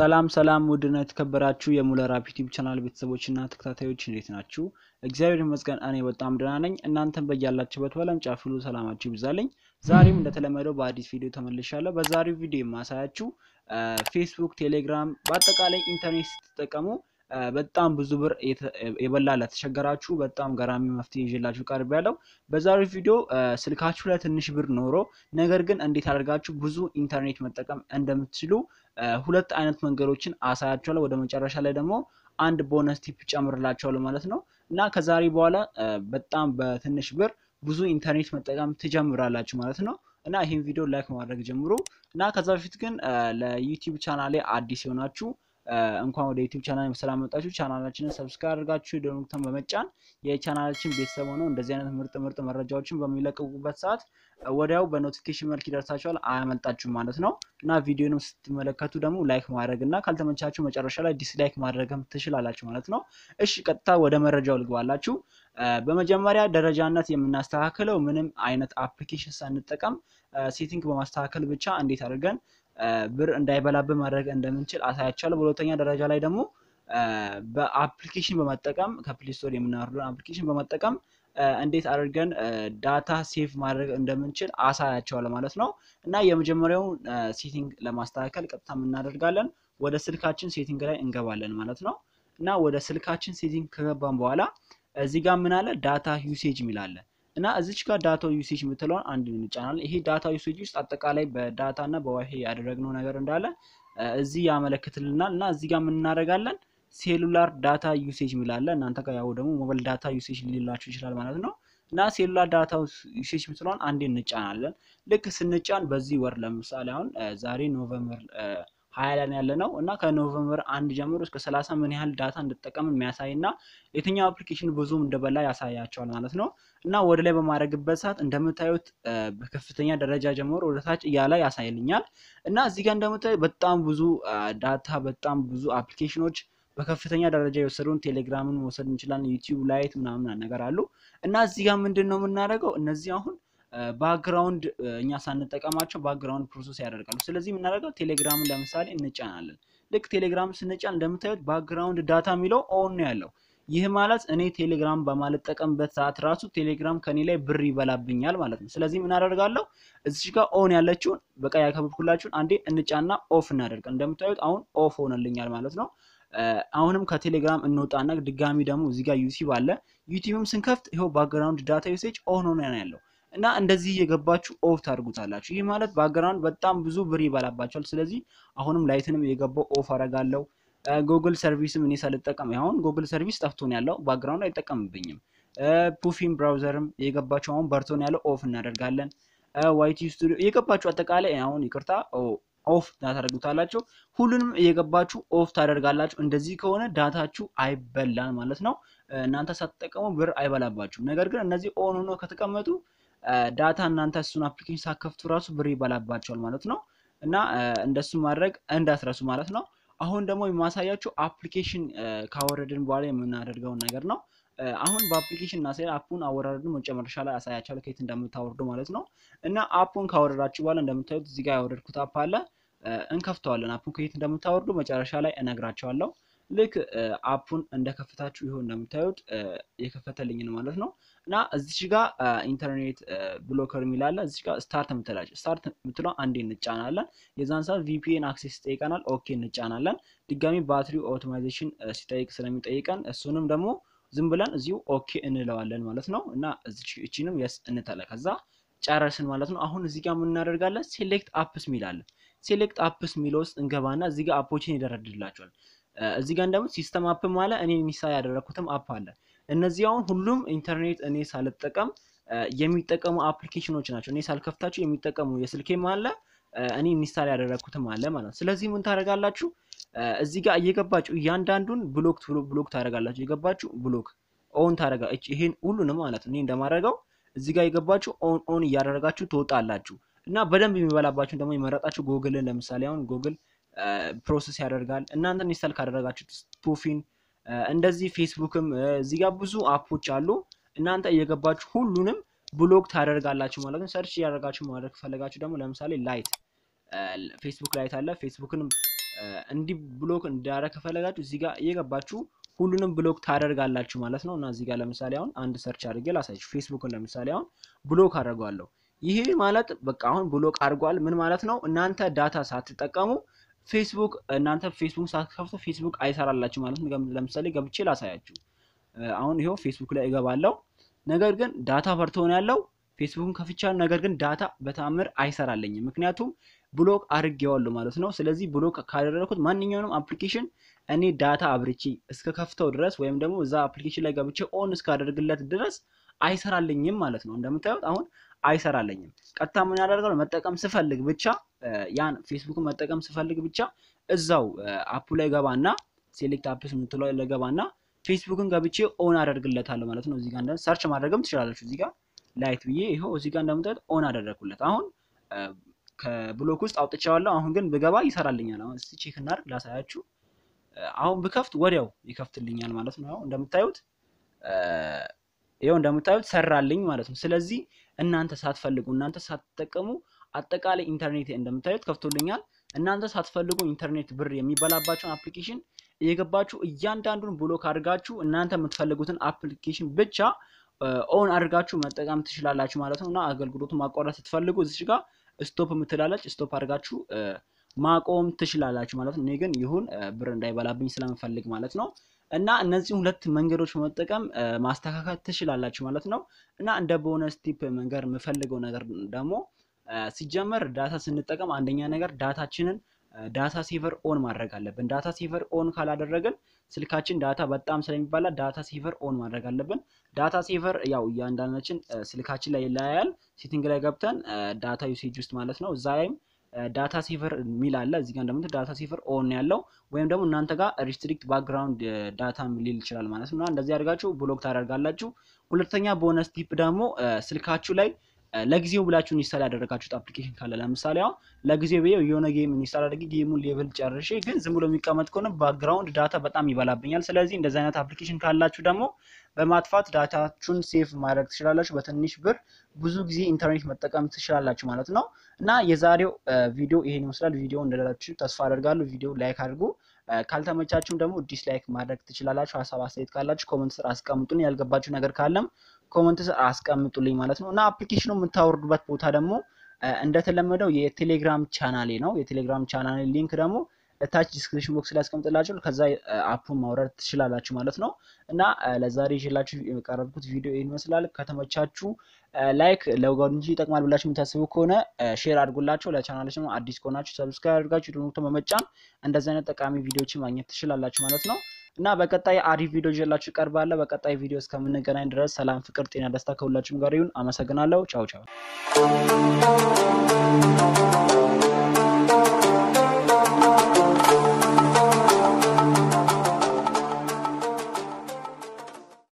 ሰላም ሰላም ውድና የተከበራችሁ የሙለር ዩቲዩብ ቻናል ቤተሰቦችና ተከታታዮች እንዴት ናችሁ? እግዚአብሔር ይመስገን እኔ በጣም ደህና ነኝ። እናንተም በያላችሁበት በለም ጫፍ ሁሉ ሰላማችሁ ይብዛልኝ። ዛሬም እንደተለመደው በአዲስ ቪዲዮ ተመልሻለሁ። በዛሬው ቪዲዮ የማሳያችሁ ፌስቡክ፣ ቴሌግራም፣ በአጠቃላይ ኢንተርኔት ስትጠቀሙ በጣም ብዙ ብር የበላለ ለተቸገራችሁ በጣም ገራሚ መፍትሄ ይዤላችሁ ቀርብ ያለው በዛሬው ቪዲዮ ስልካችሁ ላይ ትንሽ ብር ኖሮ ነገር ግን እንዴት አድርጋችሁ ብዙ ኢንተርኔት መጠቀም እንደምትችሉ ሁለት አይነት መንገዶችን አሳያችኋለሁ። ወደ መጨረሻ ላይ ደግሞ አንድ ቦነስ ቲፕ ጨምርላችኋለሁ ማለት ነው እና ከዛሬ በኋላ በጣም በትንሽ ብር ብዙ ኢንተርኔት መጠቀም ትጀምራላችሁ ማለት ነው። እና ይህን ቪዲዮ ላይክ ማድረግ ጀምሩ እና ከዛ በፊት ግን ለዩቲዩብ ቻናሌ አዲስ የሆናችሁ እንኳን ወደ ዩቲዩብ ቻናል ሰላም መጣችሁ። ቻናላችንን ሰብስክራይብ አድርጋችሁ ደወሉን በመጫን የቻናላችን ቤተሰብ ሆነው እንደዚህ አይነት ምርጥ ምርጥ መረጃዎችን በሚለቀቁበት ሰዓት ወዲያው በኖቲፊኬሽን መልክ ይደርሳችኋል፣ አያመልጣችሁም ማለት ነው እና ቪዲዮንም ስትመለከቱ ደግሞ ላይክ ማድረግ እና ካልተመቻችሁ መጨረሻ ላይ ዲስላይክ ማድረግም ትችላላችሁ ማለት ነው። እሺ ቀጥታ ወደ መረጃው ልግባላችሁ። በመጀመሪያ ደረጃነት የምናስተካክለው ምንም አይነት አፕሊኬሽን ሳንጠቀም ሴቲንግ በማስተካከል ብቻ እንዴት አድርገን ብር እንዳይበላብን ማድረግ እንደምንችል አሳያችኋለሁ። በሁለተኛ ደረጃ ላይ ደግሞ በአፕሊኬሽን በመጠቀም ከፕሌይ ስቶር የምናወርደውን አፕሊኬሽን በመጠቀም እንዴት አድርገን ዳታ ሴቭ ማድረግ እንደምንችል አሳያቸዋል ማለት ነው። እና የመጀመሪያውን ሴቲንግ ለማስተካከል ቀጥታ እናደርጋለን ወደ ስልካችን ሴቲንግ ላይ እንገባለን ማለት ነው። እና ወደ ስልካችን ሴቲንግ ከገባን በኋላ እዚህ ጋር ምን አለ ዳታ ዩሴጅ የሚላለን እና እዚች ጋር ዳታ ዩሴጅ የምትለውን አንድ እንጫናለን። ይሄ ዳታ ዩሴጅ ውስጥ አጠቃላይ በዳታ እና በዋይፋይ ያደረግነው ነገር እንዳለ እዚህ ያመለክትልናል። እና እዚህ ጋር ምን የምናደርጋለን ሴሉላር ዳታ ዩሴጅ ሚላለ እናንተ ጋር ያው ደግሞ ሞባይል ዳታ ዩሴጅ ሊላችሁ ይችላል ማለት ነው። እና ሴሉላር ዳታ ዩሴጅ የምትለውን አንድ እንጫናለን። ልክ ስንጫን በዚህ ወር ለምሳሌ አሁን ዛሬ ኖቨምበር ሀያ ላይ ያለ ነው እና ከኖቨምበር አንድ ጀምሮ እስከ ሰላሳ ምን ያህል ዳታ እንድጠቀም የሚያሳይ እና የትኛው አፕሊኬሽን ብዙም እንደበላ ያሳያቸዋል ማለት ነው። እና ወደ ላይ በማድረግበት ሰዓት እንደምታዩት በከፍተኛ ደረጃ ጀምሮ ወደ ታች እያለ ያሳይልኛል እና እዚህ ጋር እንደምታዩት በጣም ብዙ ዳታ በጣም ብዙ አፕሊኬሽኖች በከፍተኛ ደረጃ የወሰዱን ቴሌግራምን መውሰድ እንችላለን። ዩቲዩብ ላይት ምናምን ነገር አሉ እና እዚህ ጋር ምንድን ነው የምናደርገው እነዚህ አሁን ባክግራውንድ እኛ ሳንጠቀማቸው ባክግራውንድ ፕሮሰስ ያደርጋሉ። ስለዚህ የምናደርገው ቴሌግራምን ለምሳሌ እንጫናለን። ልክ ቴሌግራም ስንጫን እንደምታዩት ባክግራውንድ ዳታ የሚለው ኦን ነው ያለው። ይህ ማለት እኔ ቴሌግራም በማልጠቀምበት ሰዓት ራሱ ቴሌግራም ከኔ ላይ ብር ይበላብኛል ማለት ነው። ስለዚህ ምን አደርጋለሁ? እዚች ጋር ኦን ያለችውን በቃ ያከብብኩላችሁን አንዴ እንጫና ኦፍ እናደርግ። እንደምታዩት አሁን ኦፍ ሆነልኛል ማለት ነው። አሁንም ከቴሌግራም እንወጣና ድጋሚ ደግሞ እዚህ ጋር ዩቲዩብ አለ። ዩቲዩብም ስንከፍት ይኸው ባክግራውንድ ዳታ ዩሴጅ ኦን ሆነ ያለው እና እንደዚህ እየገባችሁ ኦፍ ታደርጉታላችሁ። ይህ ማለት ባክግራውንድ በጣም ብዙ ብር ይበላባቸዋል። ስለዚህ አሁንም ላይትንም እየገባው ኦፍ አረጋለሁ። ጉግል ሰርቪስም እኔ ሳልጠቀም አሁን ጉግል ሰርቪስ ጠፍቶን ያለው ባክግራውንድ አይጠቀምብኝም። ፑፊን ብራውዘርም እየገባችሁ አሁን በርቶን ያለው ኦፍ እናደርጋለን። ዋይቲ ስቱዲዮ እየገባችሁ አጠቃላይ አሁን ይቅርታ ኦፍ ታደርጉታላችሁ። ሁሉንም እየገባችሁ ኦፍ ታደርጋላችሁ። እንደዚህ ከሆነ ዳታችሁ አይበላል ማለት ነው። እናንተ ሳትጠቀሙ ብር አይበላባችሁም። ነገር ግን እነዚህ ኦን ሆኖ ከተቀመጡ ዳታ እናንተ እሱን አፕሊኬሽን ሳከፍቱ ራሱ ብር ይበላባቸዋል ማለት ነው። እና እንደሱ ማድረግ እንዳትረሱ ማለት ነው። አሁን ደግሞ የማሳያችሁ አፕሊኬሽን ካወረድን በኋላ የምናደርገውን ነገር ነው። አሁን በአፕሊኬሽን እና ሳይል አፑን አወራረድን መጨረሻ ላይ አሳያችኋለሁ ከየት እንደምታወርዱ ማለት ነው። እና አፑን ካወረዳችሁ በኋላ እንደምታዩት እዚህ ያወረድኩት አፕ አለ። እንከፍተዋለን። አፑን ከየት እንደምታወርዱ መጨረሻ ላይ እነግራቸዋለሁ። ልክ አፑን እንደከፍታችሁ ይሁን እንደምታዩት የከፈተልኝ ነው ማለት ነው። እና እዚች ጋር ኢንተርኔት ብሎከር የሚላለ እዚች ጋር ስታርት ምትላች ስታርት ምትለው አንዴ እንጫናለን። የዛን ሰዓት ቪፒኤን አክሴስ ይጠይቀናል። ኦኬ እንጫናለን። ድጋሚ ባትሪ ኦቶማይዜሽን ሲጠይቅ ስለሚጠይቀን እሱንም ደግሞ ዝም ብለን እዚሁ ኦኬ እንለዋለን ማለት ነው። እና እችንም የስ እንተለ ከዛ ጨረስን ማለት ነው። አሁን እዚህ ጋር የምናደርጋለን ሴሌክት አፕስ ሚላለን። ሴሌክት አፕስ ሚለው ውስጥ እንገባና እዚህ ጋር አፖችን ይደረድላቸዋል። እዚህ ጋር እንደምት ሲስተም አፕ አለ እኔ ሚሳ ያደረኩትም አፕ አለ። እነዚህ አሁን ሁሉም ኢንተርኔት እኔ ሳልጠቀም የሚጠቀሙ አፕሊኬሽኖች ናቸው። እኔ ሳልከፍታችሁ የሚጠቀሙ የስልኬም አለ እኔ ኢንስታል ያደረግኩትም አለ ማለት ስለዚህ ምን ታደርጋላችሁ? እዚህ ጋር እየገባችሁ እያንዳንዱን ብሎክ ብሎክ ታደርጋላችሁ። እየገባችሁ ብሎክ ኦን ታደርጋ ይሄን ሁሉንም ማለት እኔ እንደማደርገው እዚህ ጋር እየገባችሁ ኦን ኦን እያደረጋችሁ ትወጣላችሁ እና በደንብ የሚበላባችሁ ደግሞ የመረጣችሁ ጎግልን ለምሳሌ አሁን ጎግል ፕሮሰስ ያደርጋል። እናንተ ኢንስታል ካደረጋችሁት ስፑፊን እንደዚህ ፌስቡክም እዚህ ጋር ብዙ አፖች አሉ። እናንተ እየገባችሁ ሁሉንም ብሎክ ታደርጋላችሁ ማለት ነው። ሰርች እያደረጋችሁ ማድረግ ከፈለጋችሁ ደግሞ ለምሳሌ ላይት ፌስቡክ ላይት አለ። ፌስቡክን እንዲህ ብሎክ እንዳደረግ ከፈለጋችሁ እዚህ ጋር እየገባችሁ ሁሉንም ብሎክ ታደርጋላችሁ ማለት ነው። እና እዚህ ጋር ለምሳሌ አሁን አንድ ሰርች አድርጌ ላሳያችሁ። ፌስቡክን ለምሳሌ አሁን ብሎክ አደርገዋለሁ። ይሄ ማለት በቃ አሁን ብሎክ አድርጓል። ምን ማለት ነው? እናንተ ዳታ ሳትጠቀሙ ፌስቡክ እናንተ ፌስቡክ ሳትከፍቱ ፌስቡክ አይሰራላችሁ ማለት ነው። ለምሳሌ ገብቼ ላሳያችሁ። አሁን ይሄው ፌስቡክ ላይ እገባለሁ። ነገር ግን ዳታ በርቶ ያለው። ፌስቡክን ከፍቻለሁ። ነገር ግን ዳታ በተአምር አይሰራለኝም፣ ምክንያቱም ብሎክ አድርጌዋለሁ ማለት ነው። ስለዚህ ብሎክ ካደረኩት ማንኛውንም አፕሊኬሽን እኔ ዳታ አብርቼ እስከ ከፍተው ድረስ ወይም ደግሞ እዛ አፕሊኬሽን ላይ ገብቼ ኦን እስካደርግለት ድረስ አይሰራልኝም ማለት ነው። እንደምታዩት አሁን አይሰራለኝም። ቀጥታ ምን ያደርጋል? መጠቀም ስፈልግ ብቻ ያን ፌስቡክን መጠቀም ስፈልግ ብቻ እዛው አፑ ላይ ገባና ሴሌክት አፕስ የምትለው ላይ ገባና ፌስቡክን ገብቼ ኦን አደርግለታለሁ ማለት ነው። እዚህ ጋር እንደ ሰርች ማድረግም ትችላላችሁ። እዚህ ጋር ላይት ብዬ ይኸው እዚህ ጋር እንደምታዩት ኦን አደረግኩለት። አሁን ከብሎክ ውስጥ አውጥቼዋለሁ። አሁን ግን ብገባ ይሰራልኛል። አሁን እስቲ ቼክ እናድርግ ላሳያችሁ። አሁን ብከፍት ወዲያው ይከፍትልኛል ማለት ነው። እንደምታዩት ይኸው እንደምታዩት ሰራልኝ ማለት ነው። ስለዚህ እናንተ ሳትፈልጉ እናንተ ሳትጠቀሙ አጠቃላይ ኢንተርኔት እንደምታዩት ከፍቶልኛል። እናንተ ሳትፈልጉ ኢንተርኔት ብር የሚበላባቸውን አፕሊኬሽን እየገባችሁ እያንዳንዱን ብሎክ አድርጋችሁ እናንተ የምትፈልጉትን አፕሊኬሽን ብቻ ኦን አድርጋችሁ መጠቀም ትችላላችሁ ማለት ነው እና አገልግሎቱ ማቋረጥ ስትፈልጉ እዚች ጋር ስቶፕ የምትላለች ስቶፕ አድርጋችሁ ማቆም ትችላላችሁ ማለት ነው። እኔ ግን ይሁን ብር እንዳይበላብኝ ስለምፈልግ ማለት ነው። እና እነዚህ ሁለት መንገዶች መጠቀም ማስተካከል ትችላላችሁ ማለት ነው። እና እንደ ቦነስ ቲፕ መንገድ የምፈልገው ነገር ደግሞ ሲጀመር ዳታ ስንጠቀም አንደኛ ነገር ዳታችንን ዳታ ሴቨር ኦን ማድረግ አለብን። ዳታ ሴቨር ኦን ካላደረግን ስልካችን ዳታ በጣም ስለሚባላ ዳታ ሴቨር ኦን ማድረግ አለብን። ዳታ ሴቨር ያው እያንዳንዳችን ስልካችን ላይ ይለያያል። ሴቲንግ ላይ ገብተን ዳታ ዩሴጅ ውስጥ ማለት ነው እዛ ላይም ዳታ ሴቨር የሚል አለ እዚህ ጋር እንደምት ዳታ ሴቨር ኦን ያለው ወይም ደግሞ እናንተ ጋር ሪስትሪክት ባክግራውንድ ዳታ ሊል ይችላል ማለት ነው እና እንደዚህ አድርጋችሁ ብሎክ ታደርጋላችሁ። ሁለተኛ ቦነስ ቲፕ ደግሞ ስልካችሁ ላይ ለጊዜው ብላችሁ ኢንስታል ያደረጋችሁት አፕሊኬሽን ካለ ለምሳሌ አሁን ለጊዜው ብዬ የሆነ ጌም ኢንስታል አድርጌ ጌሙን ሌቭል ጨርሼ ግን ዝም ብሎ የሚቀመጥ ከሆነ ባክግራውንድ ዳታ በጣም ይበላብኛል። ስለዚህ እንደዚ አይነት አፕሊኬሽን ካላችሁ ደግሞ በማጥፋት ዳታችሁን ሴቭ ማድረግ ትችላላችሁ። በትንሽ ብር ብዙ ጊዜ ኢንተርኔት መጠቀም ትችላላችሁ ማለት ነው። እና የዛሬው ቪዲዮ ይሄን ይመስላል። ቪዲዮ እንደላችሁ ተስፋ አደርጋለሁ። ቪዲዮ ላይክ አድርጉ። ካልተመቻችሁም ደግሞ ዲስላይክ ማድረግ ትችላላችሁ። ሀሳብ አስተያየት ካላችሁ ኮመንት ስር አስቀምጡልኝ። ያልገባችሁ ነገር ካለም ኮመንት ስር አስቀምጡልኝ ማለት ነው እና አፕሊኬሽኑ የምታወርዱበት ቦታ ደግሞ እንደተለመደው የቴሌግራም ቻናሌ ነው። የቴሌግራም ቻናሌ ሊንክ ደግሞ እታች ዲስክሪፕሽን ቦክስ ላይ አስቀምጥላችሁ ከዛ አፑን ማውረድ ትችላላችሁ ማለት ነው። እና ለዛሬ ይዤላችሁ የቀረብኩት ቪዲዮ ይህን ይመስላል። ከተመቻችሁ ላይክ እንጂ ይጠቅማል ብላችሁ የምታስቡ ከሆነ ሼር አድርጉላቸው። ለቻናላችን አዲስ ከሆናችሁ ሰብስክራይብ አድርጋችሁ ደወሉን በመጫን እንደዚህ አይነት ጠቃሚ ቪዲዮዎችን ማግኘት ትችላላችሁ ማለት ነው። እና በቀጣይ አሪፍ ቪዲዮ ይዤላችሁ እቀርባለሁ። በቀጣይ ቪዲዮ እስከምንገናኝ ድረስ ሰላም፣ ፍቅር፣ ጤና፣ ደስታ ከሁላችሁም ጋር ይሁን። አመሰግናለሁ። ቻው ቻው።